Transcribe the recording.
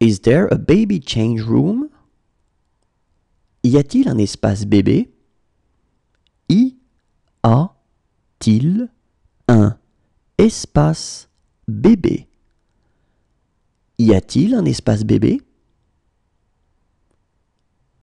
Is there a baby change room? Y a-t-il un espace bébé? Y a-t-il un espace bébé? Y il un espace bébé?